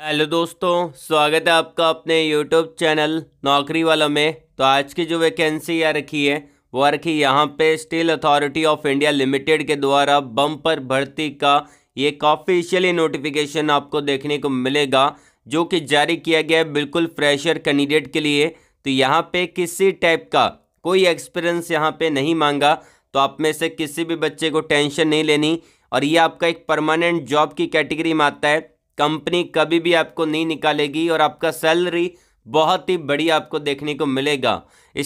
hello दोस्तों स्वागत है आपका अपने यूट्यूब चैनल नौकरी वाला में तो आज की जो वैकेंसी आ रखी है वो आ रखी यहाँ पे steel authority of India limited के द्वारा बम पर भर्ती का ये ऑफिशियली नोटिफिकेशन आपको देखने को मिलेगा जो कि जारी किया गया है बिल्कुल फ्रेशर कैंडिडेट के लिए तो यहाँ पर किसी टाइप का कोई एक्सपीरियंस यहाँ पर नहीं मांगा तो आप में से किसी भी बच्चे को टेंशन नहीं लेनी और ये आपका एक परमानेंट जॉब की कैटेगरी में आता है कंपनी कभी भी आपको नहीं निकालेगी और आपका सैलरी बहुत ही बड़ी आपको देखने को मिलेगा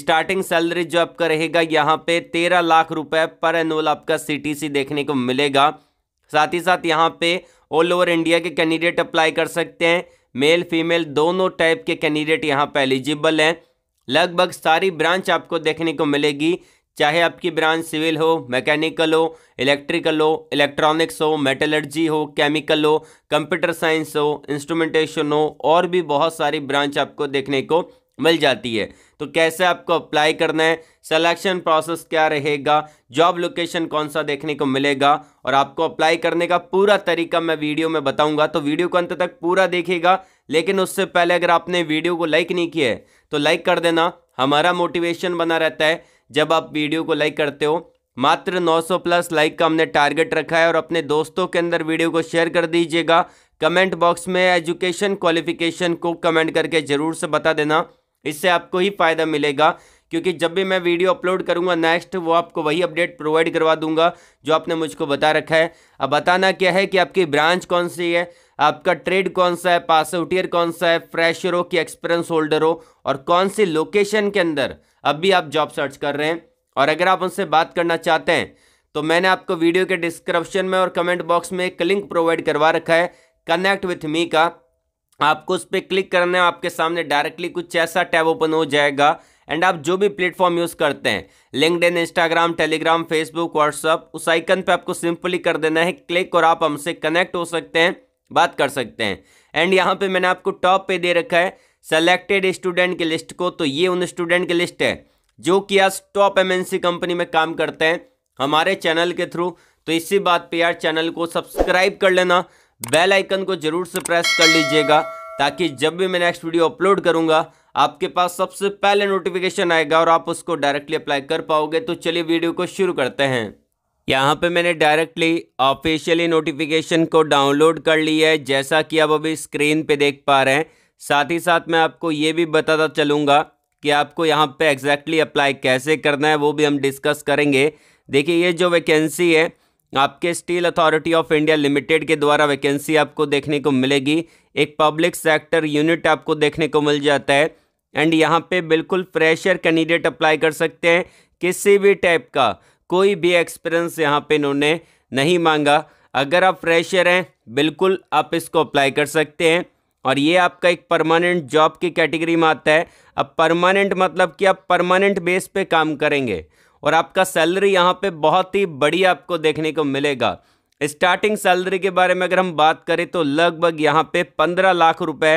स्टार्टिंग सैलरी जो आपका रहेगा यहाँ पे तेरह लाख रुपए पर एनुअल आपका सीटीसी देखने को मिलेगा साथ ही साथ यहाँ पे ऑल ओवर इंडिया के कैंडिडेट अप्लाई कर सकते हैं मेल फीमेल दोनों टाइप के कैंडिडेट यहाँ पे एलिजिबल हैं लगभग सारी ब्रांच आपको देखने को मिलेगी चाहे आपकी ब्रांच सिविल हो मैकेनिकल हो इलेक्ट्रिकल हो इलेक्ट्रॉनिक्स हो मेटलर्जी हो केमिकल हो कंप्यूटर साइंस हो इंस्ट्रूमेंटेशन हो और भी बहुत सारी ब्रांच आपको देखने को मिल जाती है तो कैसे आपको अप्लाई करना है सिलेक्शन प्रोसेस क्या रहेगा जॉब लोकेशन कौन सा देखने को मिलेगा और आपको अप्लाई करने का पूरा तरीका मैं वीडियो में बताऊंगा तो वीडियो को अंत तक पूरा देखिएगा लेकिन उससे पहले अगर आपने वीडियो को लाइक नहीं किया है तो लाइक कर देना हमारा मोटिवेशन बना रहता है जब आप वीडियो को लाइक करते हो मात्र 900 प्लस लाइक का हमने टारगेट रखा है और अपने दोस्तों के अंदर वीडियो को शेयर कर दीजिएगा कमेंट बॉक्स में एजुकेशन क्वालिफिकेशन को कमेंट करके ज़रूर से बता देना इससे आपको ही फ़ायदा मिलेगा क्योंकि जब भी मैं वीडियो अपलोड करूंगा नेक्स्ट वो आपको वही अपडेट प्रोवाइड करवा दूंगा जो आपने मुझको बता रखा है अब बताना क्या है कि आपकी ब्रांच कौन सी है आपका ट्रेड कौन सा है पास आउटियर कौन सा है फ्रेशर हो कि एक्सपीरियंस होल्डर हो और कौन सी लोकेशन के अंदर अब भी आप जॉब सर्च कर रहे हैं और अगर आप उनसे बात करना चाहते हैं तो मैंने आपको वीडियो के डिस्क्रिप्शन में और कमेंट बॉक्स में एक लिंक प्रोवाइड करवा रखा है कनेक्ट विथ मी का आपको उस पर क्लिक करना है आपके सामने डायरेक्टली कुछ ऐसा टैब ओपन हो जाएगा एंड आप जो भी प्लेटफॉर्म यूज़ करते हैं LinkedIn Instagram Telegram Facebook WhatsApp उस आइकन पे आपको सिंपली कर देना है क्लिक और आप हमसे कनेक्ट हो सकते हैं बात कर सकते हैं एंड यहाँ पे मैंने आपको टॉप पे दे रखा है सेलेक्टेड स्टूडेंट की लिस्ट को तो ये उन स्टूडेंट की लिस्ट है जो कि आज टॉप एमएनसी कंपनी में काम करते हैं हमारे चैनल के थ्रू तो इसी बात पे यार चैनल को सब्सक्राइब कर लेना बेल आइकन को जरूर से प्रेस कर लीजिएगा ताकि जब भी मैं नेक्स्ट वीडियो अपलोड करूंगा आपके पास सबसे पहले नोटिफिकेशन आएगा और आप उसको डायरेक्टली अप्लाई कर पाओगे तो चलिए वीडियो को शुरू करते हैं यहाँ पे मैंने डायरेक्टली ऑफिशियली नोटिफिकेशन को डाउनलोड कर लिया है जैसा कि आप अभी स्क्रीन पे देख पा रहे हैं साथ ही साथ मैं आपको ये भी बताता चलूँगा कि आपको यहाँ पे एग्जैक्टली अप्लाई कैसे करना है वो भी हम डिस्कस करेंगे देखिए ये जो वैकेंसी है आपके steel authority of India limited के द्वारा वैकेंसी आपको देखने को मिलेगी एक पब्लिक सेक्टर यूनिट आपको देखने को मिल जाता है एंड यहाँ पे बिल्कुल फ्रेशर कैंडिडेट अप्लाई कर सकते हैं किसी भी टाइप का कोई भी एक्सपीरियंस यहाँ पे इन्होंने नहीं मांगा अगर आप फ्रेशर हैं बिल्कुल आप इसको अप्लाई कर सकते हैं और ये आपका एक परमानेंट जॉब की कैटेगरी में आता है अब परमानेंट मतलब कि आप परमानेंट बेस पे काम करेंगे और आपका सैलरी यहाँ पे बहुत ही बड़ी आपको देखने को मिलेगा स्टार्टिंग सैलरी के बारे में अगर हम बात करें तो लगभग यहाँ पे पंद्रह लाख रुपए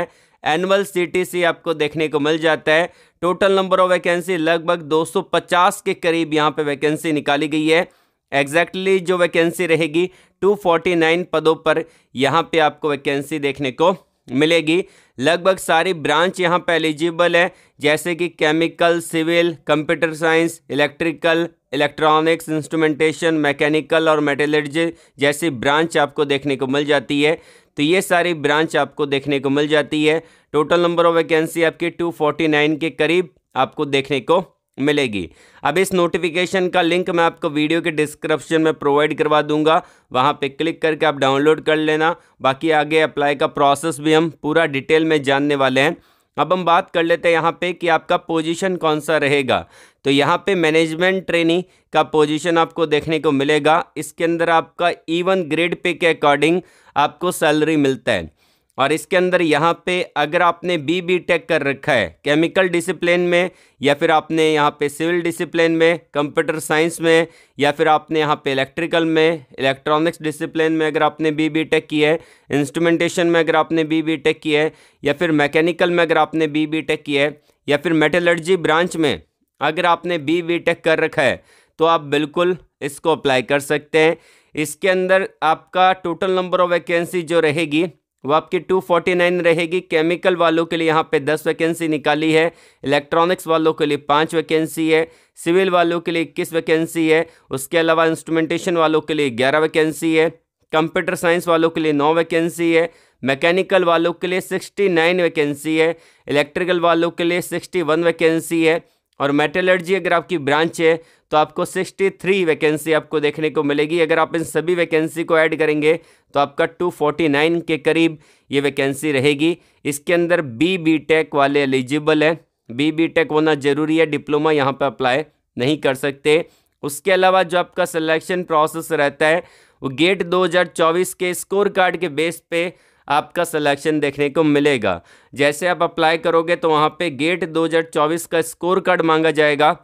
एनुअल सीटीसी आपको देखने को मिल जाता है टोटल नंबर ऑफ वैकेंसी लगभग 250 के करीब यहाँ पे वैकेंसी निकाली गई है एग्जैक्टली exactly जो वैकेंसी रहेगी 249 पदों पर यहाँ पे आपको वैकेंसी देखने को मिलेगी लगभग सारी ब्रांच यहाँ पर एलिजिबल है जैसे कि chemical civil computer science electrical electronics instrumentation mechanical और मेटेलर्जी जैसी ब्रांच आपको देखने को मिल जाती है तो ये सारी ब्रांच आपको देखने को मिल जाती है टोटल नंबर ऑफ वैकेंसी आपकी 249 के करीब आपको देखने को मिलेगी अब इस नोटिफिकेशन का लिंक मैं आपको वीडियो के डिस्क्रिप्शन में प्रोवाइड करवा दूंगा वहां पे क्लिक करके आप डाउनलोड कर लेना बाकी आगे अप्लाई का प्रोसेस भी हम पूरा डिटेल में जानने वाले हैं अब हम बात कर लेते हैं यहाँ पे कि आपका पोजीशन कौन सा रहेगा तो यहाँ पे मैनेजमेंट ट्रेनी का पोजीशन आपको देखने को मिलेगा इसके अंदर आपका ईवन e ग्रेड पे के अकॉर्डिंग आपको सैलरी मिलता है और इसके अंदर यहाँ पे अगर आपने बी बी टेक कर रखा है केमिकल डिसिप्लिन में या फिर आपने यहाँ पे सिविल डिसिप्लिन में कंप्यूटर साइंस में या फिर आपने यहाँ पे इलेक्ट्रिकल में इलेक्ट्रॉनिक्स डिसिप्लिन में अगर आपने बी बी टेक की है इंस्ट्रूमेंटेशन में अगर आपने बी बी टेक की है या फिर मैकेनिकल में अगर आपने बी बी टेक की है या फिर मेटलर्जी ब्रांच में अगर आपने बी बी टेक कर रखा है तो आप बिल्कुल इसको अप्लाई कर सकते हैं इसके अंदर आपका टोटल नंबर ऑफ वैकेंसी जो रहेगी वो आपकी 249 रहेगी केमिकल वालों के लिए यहाँ पे 10 वैकेंसी निकाली है इलेक्ट्रॉनिक्स वालों के लिए पाँच वैकेंसी है सिविल वालों के लिए इक्कीस वैकेंसी है उसके अलावा इंस्ट्रूमेंटेशन वालों के लिए ग्यारह वैकेंसी है कंप्यूटर साइंस वालों के लिए नौ वैकेंसी है मैकेनिकल वालों के लिए सिक्सटी नाइन वैकेंसी है इलेक्ट्रिकल वालों के लिए सिक्सटी वन वैकेंसी है और मेटलर्जी अगर आपकी ब्रांच है तो आपको 63 वैकेंसी आपको देखने को मिलेगी अगर आप इन सभी वैकेंसी को ऐड करेंगे तो आपका 249 के करीब ये वैकेंसी रहेगी इसके अंदर बी बी टेक वाले एलिजिबल है बी बी टेक होना ज़रूरी है डिप्लोमा यहाँ पर अप्लाई नहीं कर सकते उसके अलावा जो आपका सिलेक्शन प्रोसेस रहता है वो गेट चौबीस के स्कोर कार्ड के बेस पे आपका सिलेक्शन देखने को मिलेगा जैसे आप अप्लाई करोगे तो वहाँ पे गेट 2024 का स्कोर कार्ड मांगा जाएगा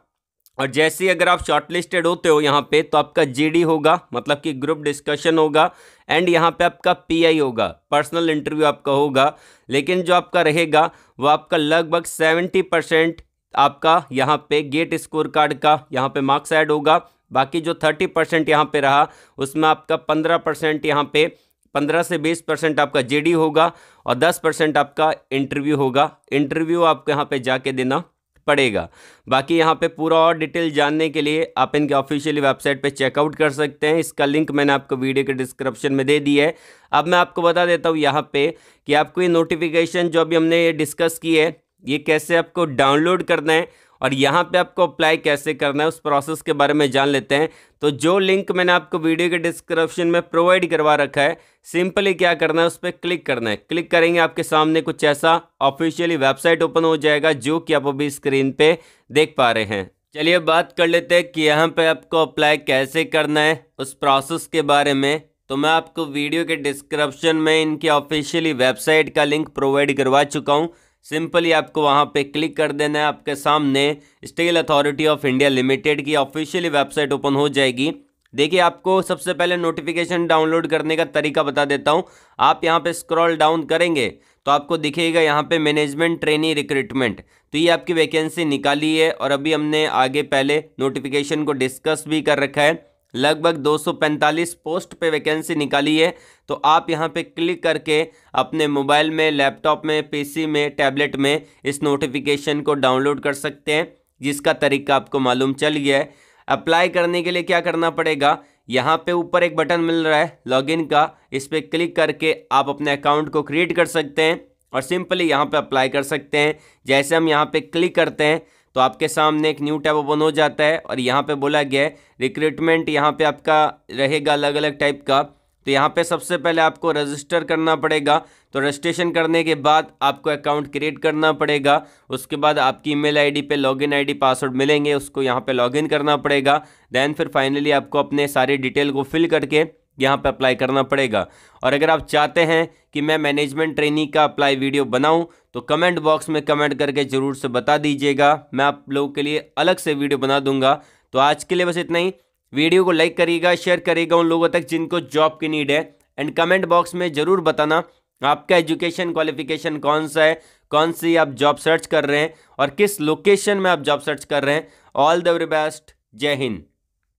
और जैसे अगर आप शॉर्टलिस्टेड होते हो यहाँ पे तो आपका जीडी होगा मतलब कि ग्रुप डिस्कशन होगा एंड यहाँ पे आपका पीआई होगा पर्सनल इंटरव्यू आपका होगा लेकिन जो आपका रहेगा वो आपका लगभग सेवेंटी परसेंट आपका यहाँ पे गेट स्कोर कार्ड का यहाँ पे मार्क्स एड होगा बाकी जो थर्टी परसेंट यहाँ पे रहा उसमें आपका पंद्रह परसेंट यहाँ पे पंद्रह से बीस परसेंट आपका जेडी होगा और दस परसेंट आपका इंटरव्यू होगा इंटरव्यू आपको यहाँ पे जाके देना पड़ेगा बाकी यहाँ पे पूरा और डिटेल जानने के लिए आप इनके ऑफिशियली वेबसाइट पे चेकआउट कर सकते हैं इसका लिंक मैंने आपको वीडियो के डिस्क्रिप्शन में दे दिया है अब मैं आपको बता देता हूँ यहाँ पे कि आपको ये नोटिफिकेशन जो अभी हमने ये डिस्कस की है ये कैसे आपको डाउनलोड करना है और यहाँ पे आपको अप्लाई कैसे करना है उस प्रोसेस के बारे में जान लेते हैं तो जो लिंक मैंने आपको वीडियो के डिस्क्रिप्शन में प्रोवाइड करवा रखा है सिंपली क्या करना है उस पर क्लिक करना है क्लिक करेंगे आपके सामने कुछ ऐसा ऑफिशियली वेबसाइट ओपन हो जाएगा जो कि आप अभी स्क्रीन पर देख पा रहे हैं चलिए बात कर लेते हैं कि यहाँ पे आपको अप्लाई कैसे करना है उस प्रोसेस के बारे में तो मैं आपको वीडियो के डिस्क्रिप्शन में इनकी ऑफिशियली वेबसाइट का लिंक प्रोवाइड करवा चुका हूँ सिंपली आपको वहाँ पे क्लिक कर देना है आपके सामने steel authority of India limited की ऑफिशियली वेबसाइट ओपन हो जाएगी देखिए आपको सबसे पहले नोटिफिकेशन डाउनलोड करने का तरीका बता देता हूँ आप यहाँ पे स्क्रॉल डाउन करेंगे तो आपको दिखेगा यहाँ पे मैनेजमेंट ट्रेनी रिक्रूटमेंट तो ये आपकी वैकेंसी निकाली है और अभी हमने आगे पहले नोटिफिकेशन को डिस्कस भी कर रखा है लगभग 245 पोस्ट पे वैकेंसी निकाली है तो आप यहां पे क्लिक करके अपने मोबाइल में लैपटॉप में पीसी में टैबलेट में इस नोटिफिकेशन को डाउनलोड कर सकते हैं जिसका तरीका आपको मालूम चल गया है अप्लाई करने के लिए क्या करना पड़ेगा यहाँ पे ऊपर एक बटन मिल रहा है लॉगिन का इस पर क्लिक करके आप अपने अकाउंट को क्रिएट कर सकते हैं और सिंपली यहाँ पर अप्लाई कर सकते हैं जैसे हम यहाँ पर क्लिक करते हैं तो आपके सामने एक न्यू टैब ओपन हो जाता है और यहाँ पे बोला गया है रिक्रूटमेंट यहाँ पे आपका रहेगा अलग अलग टाइप का तो यहाँ पे सबसे पहले आपको रजिस्टर करना पड़ेगा तो रजिस्ट्रेशन करने के बाद आपको अकाउंट क्रिएट करना पड़ेगा उसके बाद आपकी ईमेल आईडी पे लॉगिन आईडी पासवर्ड मिलेंगे उसको यहाँ पे लॉगिन करना पड़ेगा दैन फिर फाइनली आपको अपने सारे डिटेल को फिल करके यहाँ पे अप्लाई करना पड़ेगा और अगर आप चाहते हैं कि मैं मैनेजमेंट ट्रेनिंग का अप्लाई वीडियो बनाऊं तो कमेंट बॉक्स में कमेंट करके ज़रूर से बता दीजिएगा मैं आप लोगों के लिए अलग से वीडियो बना दूंगा तो आज के लिए बस इतना ही वीडियो को लाइक करिएगा शेयर करिएगा उन लोगों तक जिनको जॉब की नीड है एंड कमेंट बॉक्स में ज़रूर बताना आपका एजुकेशन क्वालिफिकेशन कौन सा है कौन सी आप जॉब सर्च कर रहे हैं और किस लोकेशन में आप जॉब सर्च कर रहे हैं ऑल द वेरी बेस्ट जय हिंद